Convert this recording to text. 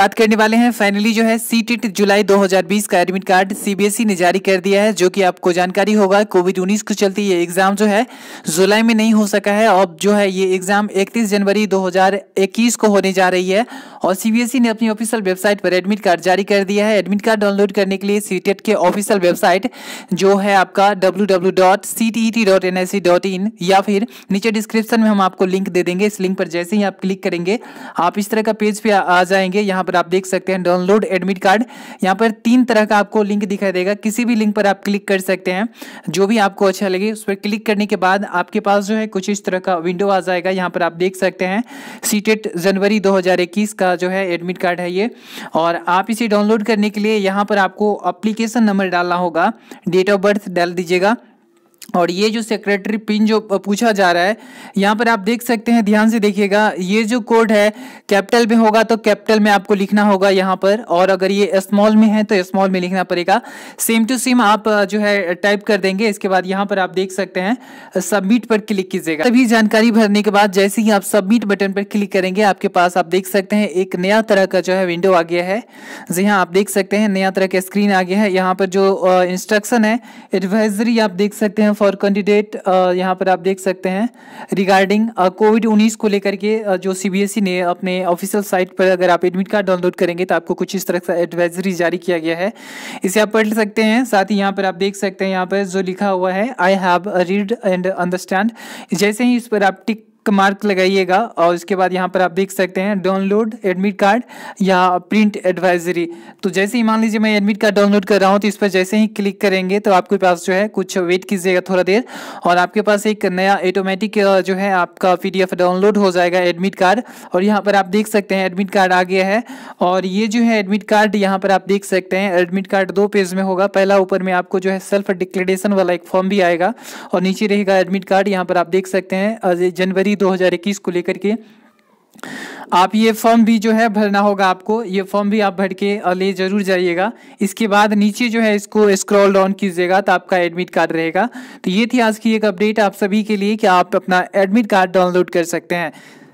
बात करने वाले हैं फाइनली जो है सी जुलाई 2020 का एडमिट कार्ड सीबीएसई ने जारी कर दिया है जो कि आपको जानकारी होगा कोविड 19 के चलते ये एग्जाम जो है जुलाई में नहीं हो सका है अब जो है ये एग्जाम 31 जनवरी 2021 को होने जा रही है और सीबीएसई e ने अपनी ऑफिशियल वेबसाइट पर एडमिट कार्ड जारी कर दिया है एडमिट कार्ड डाउनलोड करने के लिए सी के ऑफिशियल वेबसाइट जो है आपका डब्ल्यू e या फिर नीचे डिस्क्रिप्शन में हम आपको लिंक दे देंगे इस लिंक पर जैसे ही आप क्लिक करेंगे आप इस तरह का पेज पे आ जाएंगे यहाँ पर आप देख सकते हैं डाउनलोड एडमिट कार्ड यहाँ पर तीन तरह का आपको लिंक दिखाई देगा किसी भी लिंक पर आप क्लिक कर सकते हैं जो भी आपको अच्छा लगे उस पर क्लिक करने के बाद आपके पास जो है कुछ इस तरह का विंडो आ जाएगा यहाँ पर आप देख सकते हैं सीटेट जनवरी दो का जो है एडमिट कार्ड है ये और आप इसे डाउनलोड करने के लिए यहाँ पर आपको अप्लीकेशन नंबर डालना होगा डेट ऑफ बर्थ डाल दीजिएगा और ये जो सेक्रेटरी पिन जो पूछा जा रहा है यहाँ पर आप देख सकते हैं ध्यान से देखिएगा ये जो कोड है कैपिटल में होगा तो कैपिटल में आपको लिखना होगा यहाँ पर और अगर ये स्मॉल में है तो स्मॉल में लिखना पड़ेगा सेम टू सेम आप जो है टाइप कर देंगे इसके बाद यहाँ पर आप देख सकते हैं सबमिट पर क्लिक कीजिएगा सभी जानकारी भरने के बाद जैसे ही आप सबमिट बटन पर क्लिक करेंगे आपके पास आप देख सकते हैं एक नया तरह का जो है विंडो आ गया है जी हाँ आप देख सकते हैं नया तरह का स्क्रीन आ गया है यहाँ पर जो इंस्ट्रक्शन है एडवाइजरी आप देख सकते हैं फॉर कैंडिडेट uh, यहाँ पर आप देख सकते हैं रिगार्डिंग कोविड उन्नीस को लेकर के uh, जो सीबीएसई e ने अपने ऑफिशियल साइट पर अगर आप एडमिट कार्ड डाउनलोड करेंगे तो आपको कुछ इस तरह का एडवाइजरी जारी किया गया है इसे आप पढ़ सकते हैं साथ ही यहाँ पर आप देख सकते हैं यहाँ पर जो लिखा हुआ है I have read and understand जैसे ही इस पर आप टिक टिक मार्क लगाइएगा और उसके बाद यहाँ पर आप देख सकते हैं डाउनलोड एडमिट कार्ड या प्रिंट एडवाइजरी तो जैसे ही मान लीजिए मैं एडमिट कार्ड डाउनलोड कर रहा हूँ तो इस पर जैसे ही क्लिक करेंगे तो आपके पास जो है कुछ वेट कीजिएगा थोड़ा देर और आपके पास एक नया ऑटोमेटिक जो है आपका पी डाउनलोड हो जाएगा एडमिट कार्ड और यहाँ पर आप देख सकते हैं एडमिट कार्ड आ गया है और ये जो है एडमिट कार्ड यहाँ पर आप देख सकते हैं एडमिट कार्ड दो पेज में होगा पहला ऊपर में आपको जो है सेल्फ डिक्लेरेशन वाला एक फॉर्म भी आएगा और नीचे रहेगा एडमिट कार्ड यहाँ पर आप देख सकते हैं जनवरी 2021 को लेकर के आप ये फॉर्म भी जो है भरना होगा आपको ये फॉर्म भी आप भर के ले जरूर जाइएगा इसके बाद नीचे जो है इसको स्क्रॉल डाउन कीजिएगा तो आपका एडमिट कार्ड रहेगा तो ये थी आज की एक अपडेट आप सभी के लिए कि आप अपना एडमिट कार्ड डाउनलोड कर सकते हैं